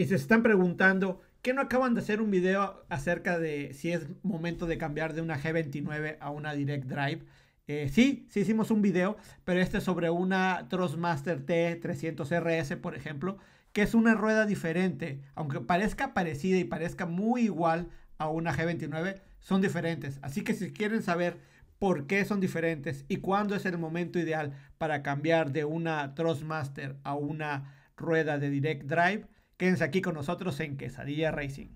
y se están preguntando que no acaban de hacer un video acerca de si es momento de cambiar de una G29 a una Direct Drive. Eh, sí, sí hicimos un video, pero este es sobre una Thrustmaster T300RS, por ejemplo, que es una rueda diferente, aunque parezca parecida y parezca muy igual a una G29, son diferentes. Así que si quieren saber por qué son diferentes y cuándo es el momento ideal para cambiar de una Thrustmaster a una rueda de Direct Drive, Quédense aquí con nosotros en Quesadilla Racing.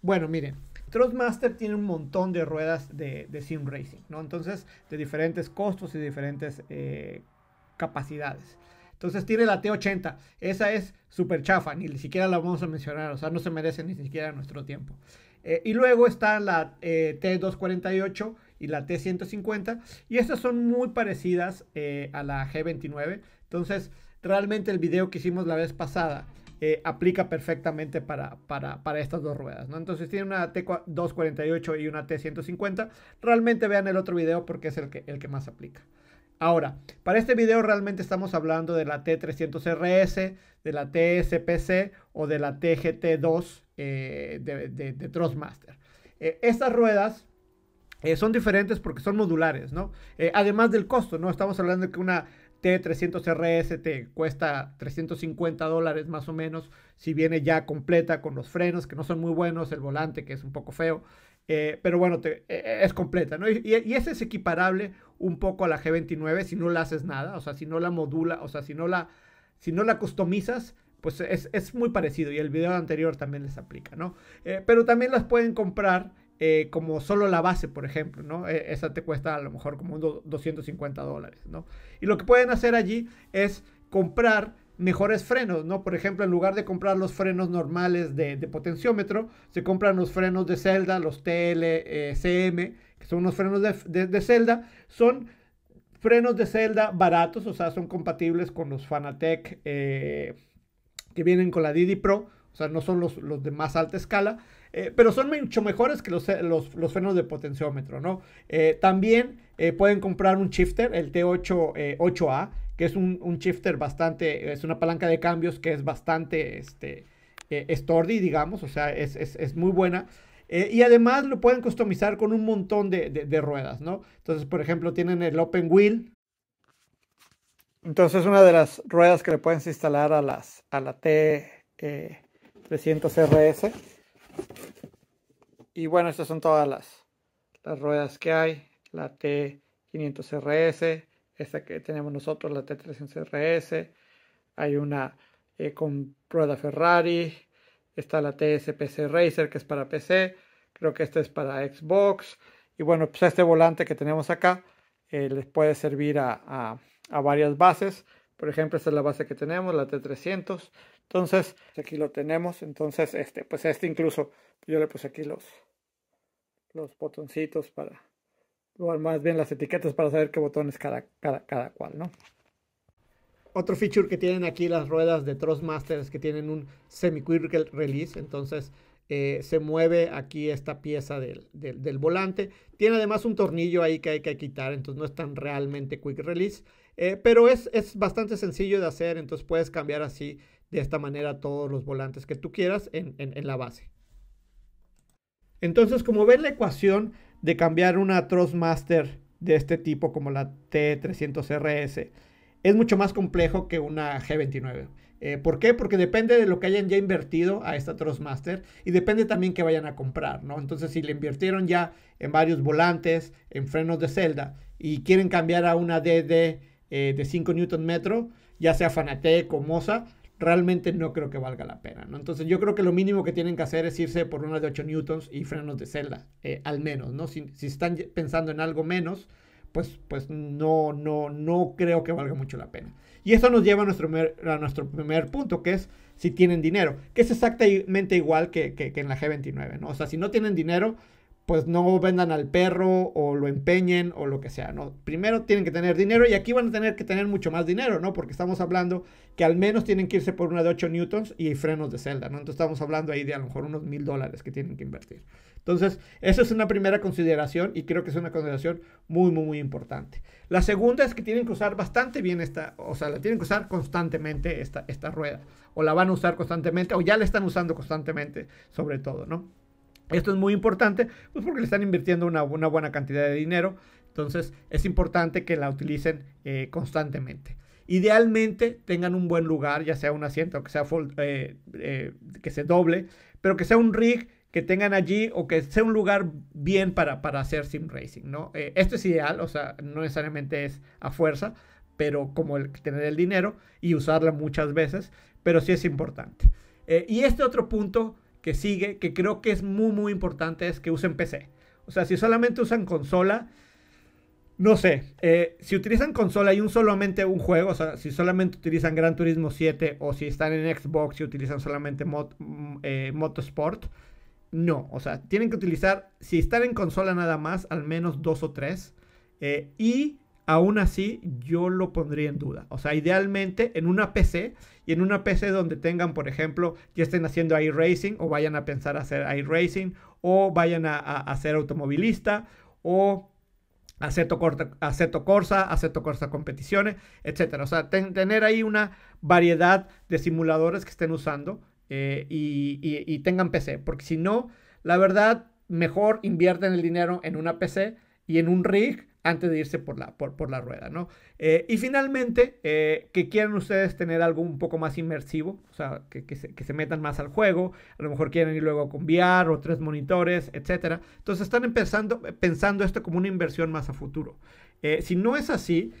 Bueno, miren, Trustmaster tiene un montón de ruedas de, sim racing, ¿no? Entonces, de diferentes costos y diferentes eh, capacidades. Entonces tiene la T80. Esa es súper chafa, ni siquiera la vamos a mencionar. O sea, no se merece ni siquiera nuestro tiempo. Eh, y luego está la eh, T248 y la T150. Y estas son muy parecidas eh, a la G29. Entonces, realmente el video que hicimos la vez pasada aplica perfectamente para, para, estas dos ruedas. ¿no? Entonces tiene una T248 y una T150. Realmente vean el otro video porque es el que, el que más aplica. Ahora, para este video realmente estamos hablando de la T300RS, de la TSPC o de la TGT2 eh, de, de, Thrustmaster. Eh, estas ruedas eh, son diferentes porque son modulares, ¿no? además del costo, ¿no? Estamos hablando de que una T300RS te cuesta 350 dólares más o menos, si viene ya completa con los frenos que no son muy buenos, el volante que es un poco feo, eh, pero bueno, e, e, es completa, ¿no? Y, y, ese es equiparable un poco a la G29 si no la haces nada, o sea, si no la modula, o sea, si no la, si no la customizas, pues es, es muy parecido y el video anterior también les aplica, ¿no? Eh, pero también las pueden comprar eh, como solo la base, por ejemplo, ¿no? E, esa te cuesta a lo mejor como 250 dólares, ¿no? Y lo que pueden hacer allí es comprar mejores frenos, ¿no? Por ejemplo, en lugar de comprar los frenos normales de, potenciómetro, se compran los frenos de celda, los TLCM, eh, CM, que son unos frenos de, de, celda, son frenos de celda baratos, o sea, son compatibles con los Fanatec eh, que vienen con la Didi Pro, o sea, no son los de más alta escala, eh, pero son mucho mejores que los, eh, los, los frenos de potenciómetro, ¿no? Eh, también pueden comprar un shifter, el T8 8A, que es un, un, shifter bastante, es una palanca de cambios que es bastante, este, stordy, digamos, o sea, es, es, muy buena. y además lo pueden customizar con un montón de, de, ruedas, ¿no? Entonces, por ejemplo, tienen el Open Wheel. Entonces, una de las ruedas que le pueden instalar a, las, a la T300RS y bueno, estas son todas las, las ruedas que hay. La T500RS, esta que tenemos nosotros, la T300RS. Hay una eh, con rueda Ferrari. Está la TSPC Racer que es para PC. Creo que esta es para Xbox. Y bueno, pues este volante que tenemos acá eh, les puede servir a, a, a varias bases. Por ejemplo, esta es la base que tenemos, la T300. Entonces, pues aquí lo tenemos. Entonces, este, pues este incluso, yo le puse aquí los, los botoncitos para, o más bien las etiquetas para saber qué botón es cada, cada, cada cual, ¿no? Otro feature que tienen aquí las ruedas de Thrustmaster es que tienen un semi quick release, entonces eh, se mueve aquí esta pieza del, del, volante. Tiene además un tornillo ahí que hay que quitar, entonces no es tan realmente quick release, eh, pero es, es bastante sencillo de hacer, entonces puedes cambiar así de esta manera todos los volantes que tú quieras en, la base. Entonces, como ven la ecuación de cambiar una Thrustmaster de este tipo como la T300RS, es mucho más complejo que una G29. Eh, ¿Por qué? Porque depende de lo que hayan ya invertido a esta Thrustmaster y depende también que vayan a comprar, ¿no? Entonces, si le invirtieron ya en varios volantes, en frenos de celda y quieren cambiar a una DD eh, de 5 Nm, ya sea Fanatec o Moza, realmente no creo que valga la pena, ¿no? Entonces yo creo que lo mínimo que tienen que hacer es irse por unas de 8 newtons y frenos de celda, eh, al menos, ¿no? Si, están pensando en algo menos, pues, pues no, no, no creo que valga mucho la pena. Y eso nos lleva a nuestro, a nuestro primer punto, que es si tienen dinero, que es exactamente igual que, en la G29, ¿no? O sea, si no tienen dinero, pues no vendan al perro o lo empeñen o lo que sea, ¿no? Primero tienen que tener dinero y aquí van a tener que tener mucho más dinero, ¿no? Porque estamos hablando que al menos tienen que irse por una de 8 newtons y frenos de celda, ¿no? Entonces estamos hablando ahí de a lo mejor unos mil dólares que tienen que invertir. Entonces, esa es una primera consideración y creo que es una consideración muy, muy, muy importante. La segunda es que tienen que usar bastante bien esta, o sea, la tienen que usar constantemente esta, esta rueda, o la van a usar constantemente, o ya la están usando constantemente, sobre todo, ¿no? Esto es muy importante, pues porque le están invirtiendo una, buena cantidad de dinero, entonces es importante que la utilicen eh, constantemente. Idealmente tengan un buen lugar, ya sea un asiento que sea eh, eh, que se doble, pero que sea un rig que tengan allí o que sea un lugar bien para, para hacer sim racing, ¿no? esto es ideal, o sea, no necesariamente es a fuerza, pero como el tener el dinero y usarla muchas veces, pero sí es importante. y este otro punto que sigue, que creo que es muy, muy importante, es que usen PC. O sea, si solamente usan consola, no sé, eh, si utilizan consola y un solamente un juego, o sea, si solamente utilizan Gran Turismo 7 o si están en Xbox y utilizan solamente mm, eh, Motorsport, no, o sea, tienen que utilizar, si están en consola nada más, al menos dos o tres. Eh, y aún así yo lo pondría en duda. O sea, idealmente en una PC y en una PC donde tengan, por ejemplo, ya estén haciendo iRacing o vayan a pensar hacer iRacing o vayan a, ser automovilista o Aceto, corta, aceto Corsa, Aceto Corsa Competiciones, etc. O sea, tener ahí una variedad de simuladores que estén usando eh, y, y, tengan PC. Porque si no, la verdad, mejor invierten el dinero en una PC y en un rig antes de irse por la, por, la rueda, ¿no? Eh, y finalmente, eh, que quieran ustedes tener algo un poco más inmersivo, o sea, que, se, metan más al juego, a lo mejor quieren ir luego con VR o tres monitores, etcétera. Entonces están empezando, pensando esto como una inversión más a futuro. Eh, si no es así,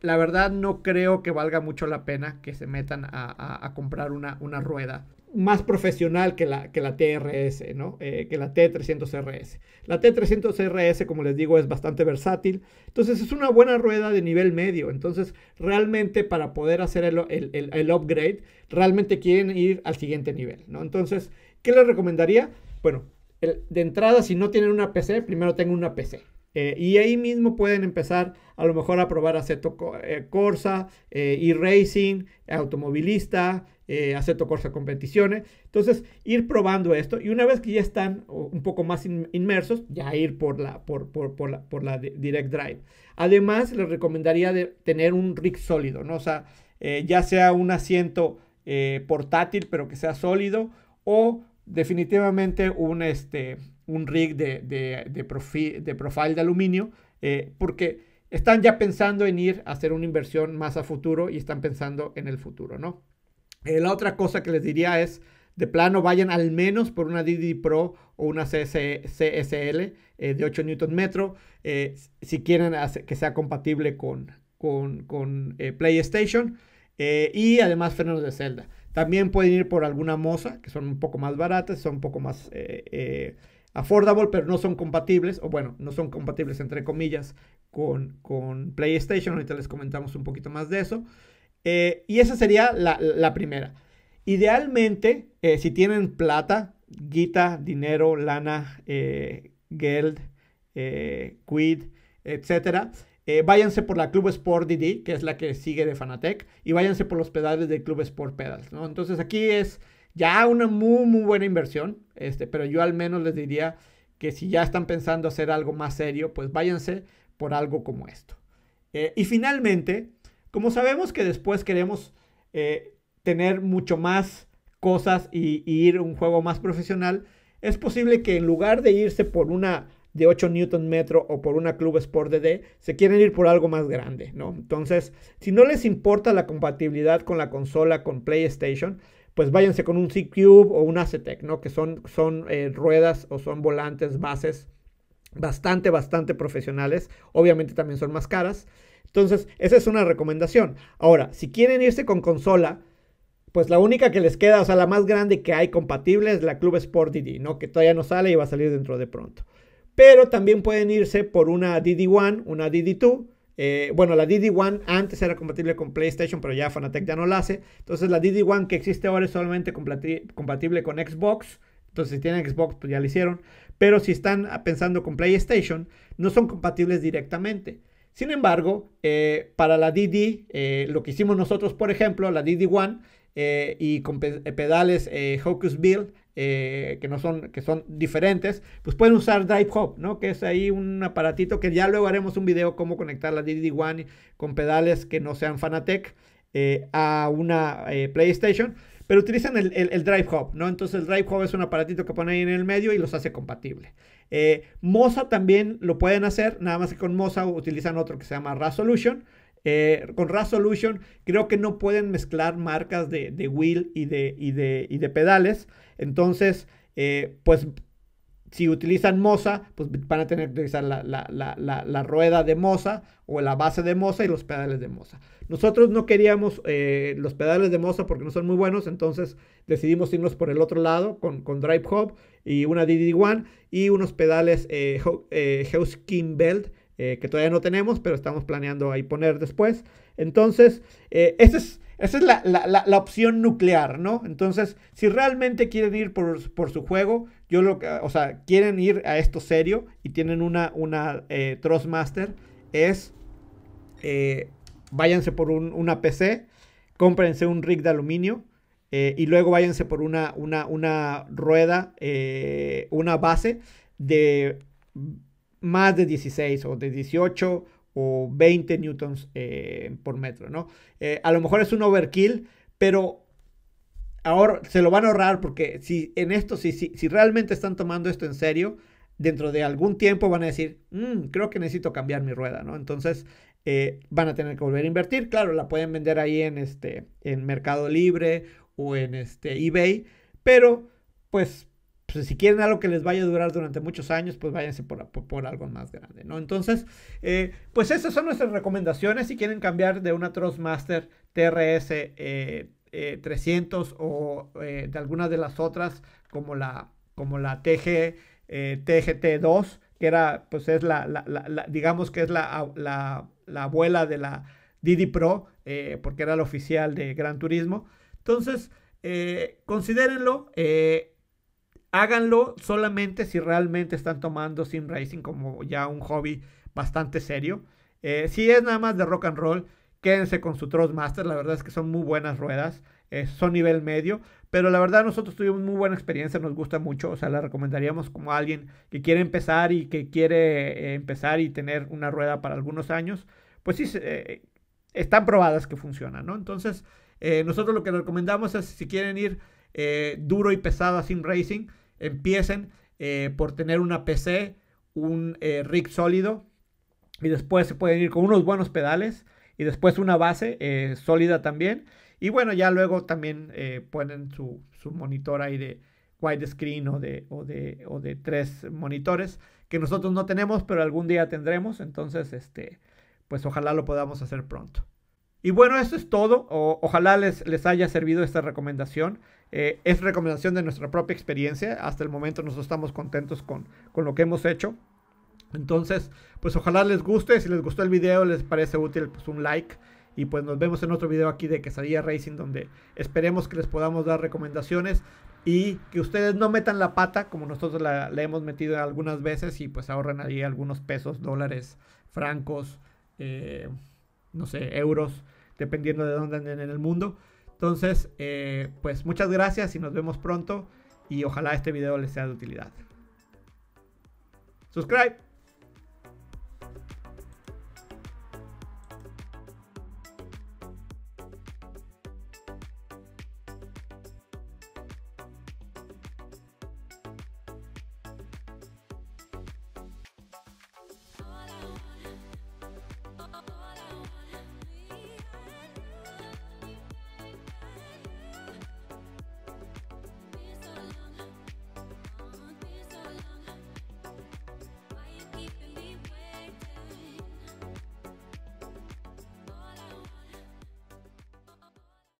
la verdad no creo que valga mucho la pena que se metan a, comprar una rueda más profesional que la, que la TRS, ¿no? Eh, que la T300RS. La T300RS, como les digo, es bastante versátil. Entonces es una buena rueda de nivel medio. Entonces realmente para poder hacer el, el, upgrade, realmente quieren ir al siguiente nivel. ¿no? Entonces, ¿qué les recomendaría? Bueno, de entrada, si no tienen una PC, primero tengan una PC. Eh, y ahí mismo pueden empezar a lo mejor a probar aceto eh, Corsa, eh, e-racing, automovilista, aceto Corsa competiciones. Entonces, ir probando esto y una vez que ya están un poco más inmersos, ya ir por la, por, direct drive. Además, les recomendaría de tener un rig sólido, ¿no? O sea, ya sea un asiento portátil, pero que sea sólido, o definitivamente un, este, un rig de, de, de, profile de aluminio, eh, porque están ya pensando en ir a hacer una inversión más a futuro y están pensando en el futuro, ¿no? Eh, la otra cosa que les diría es, de plano, vayan al menos por una DD Pro o una CSL eh, de 8 Nm metro, si quieren que sea compatible con, con, con PlayStation y además frenos de celda. También pueden ir por alguna moza, que son un poco más baratas, son un poco más affordable, pero no son compatibles, o bueno, no son compatibles entre comillas con, con PlayStation. Ahorita les comentamos un poquito más de eso. Eh, y esa sería la, primera. Idealmente, eh, si tienen plata, guita, dinero, lana, eh, geld, quid, etcétera, váyanse por la Club Sport DD, que es la que sigue de Fanatec, y váyanse por los pedales de Club Sport Pedals, Entonces aquí es ya una muy, muy buena inversión, este, pero yo al menos les diría que si ya están pensando hacer algo más serio, pues váyanse por algo como esto. Eh, y finalmente, como sabemos que después queremos eh, tener mucho más cosas y, ir un juego más profesional, es posible que en lugar de irse por una de 8 Newton metro o por una Club Sport DD, se quieren ir por algo más grande, ¿no? Entonces, si no les importa la compatibilidad con la consola, con PlayStation, pues váyanse con un C-Cube o un Acetec, ¿no? Que son, son eh, ruedas o son volantes, bases bastante, bastante profesionales. Obviamente también son más caras. Entonces, esa es una recomendación. Ahora, si quieren irse con consola, pues la única que les queda, o sea, la más grande que hay compatible es la Club Sport DD, ¿no? Que todavía no sale y va a salir dentro de pronto. Pero también pueden irse por una DD1, una DD2 eh, bueno, la DD1 antes era compatible con PlayStation, pero ya Fanatec ya no la hace. Entonces la DD1 que existe ahora es solamente compatible con Xbox. Entonces si tienen Xbox, pues ya la hicieron. Pero si están pensando con PlayStation, no son compatibles directamente. Sin embargo, eh, para la DD, eh, lo que hicimos nosotros, por ejemplo, la DD1 y con pedales Hocus Build, eh, que no son, que son diferentes, pues pueden usar Drive Hub, ¿no? Que es ahí un aparatito que ya luego haremos un video cómo conectar la dd One con pedales que no sean Fanatec eh, a una eh, PlayStation. Pero utilizan el, el, Drive Hub, ¿no? Entonces el Drive Hub es un aparatito que ponen ahí en el medio y los hace compatible. Moza también lo pueden hacer, nada más que con Moza utilizan otro que se llama Resolution, eh, con Solution creo que no pueden mezclar marcas de, wheel y de, pedales. Entonces, eh, pues si utilizan Moza, pues van a tener que utilizar la, rueda de Moza o la base de Moza y los pedales de Moza. Nosotros no queríamos eh, los pedales de Moza porque no son muy buenos, entonces decidimos irnos por el otro lado con, Drive Hub y una DD1 y unos pedales eh, House King Belt eh, que todavía no tenemos, pero estamos planeando ahí poner después. Entonces, eh, esa es, esa es la, opción nuclear, ¿no? Entonces, si realmente quieren ir por, su juego, yo lo, o sea, quieren ir a esto serio y tienen una, una eh, Trustmaster, es váyanse por una PC, cómprense un rig de aluminio. y luego váyanse por una, una, una rueda, una base de más de 16 o de 18 o 20 newtons eh, por metro, ¿no? Eh, a lo mejor es un overkill, pero ahora se lo van a ahorrar porque si en esto, si, realmente están tomando esto en serio, dentro de algún tiempo van a decir, mm, creo que necesito cambiar mi rueda, ¿no? Entonces eh, van a tener que volver a invertir, claro, la pueden vender ahí en, este, en Mercado Libre o en este, eBay, pero pues pues, si quieren algo que les vaya a durar durante muchos años, pues váyanse por, algo más grande, ¿no? Entonces, eh, pues esas son nuestras recomendaciones. Si quieren cambiar de una Trustmaster eh, eh, TRS 300 o de alguna de las otras, como la, como la TG, TGT2, que era, pues es la, digamos que es la, abuela de la Didi Pro, porque era la oficial de Gran Turismo. Entonces, considérenlo. Eh, Háganlo solamente si realmente están tomando sim racing como ya un hobby bastante serio. Eh, si es nada más de rock and roll, quédense con su Thrustmaster. La verdad es que son muy buenas ruedas. Eh, son nivel medio. Pero la verdad nosotros tuvimos muy buena experiencia. Nos gusta mucho. O sea, la recomendaríamos como a alguien que quiere empezar y que quiere eh, empezar y tener una rueda para algunos años. Pues sí, están probadas que funcionan, ¿no? Entonces, nosotros lo que recomendamos es si quieren ir eh, duro y pesado sin Racing, empiecen eh, por tener una PC, un eh, rig sólido, y después se pueden ir con unos buenos pedales, y después una base sólida también. Y bueno, ya luego también ponen su, su, monitor ahí de widescreen o de, o, de, tres monitores, que nosotros no tenemos, pero algún día tendremos. Entonces, este, pues ojalá lo podamos hacer pronto. Y bueno, eso es todo. O, ojalá les, les haya servido esta recomendación. Eh, es recomendación de nuestra propia experiencia. Hasta el momento nosotros estamos contentos con, con lo que hemos hecho. Entonces, pues ojalá les guste. Si les gustó el video, les parece útil, pues un like. Y pues nos vemos en otro video aquí de Quesadilla Racing, donde esperemos que les podamos dar recomendaciones y que ustedes no metan la pata como nosotros la, hemos metido algunas veces y pues ahorren ahí algunos pesos, dólares, francos, eh, no sé, euros, dependiendo de dónde anden en el mundo. Entonces, eh, pues muchas gracias y nos vemos pronto y ojalá este video les sea de utilidad. Subscribe.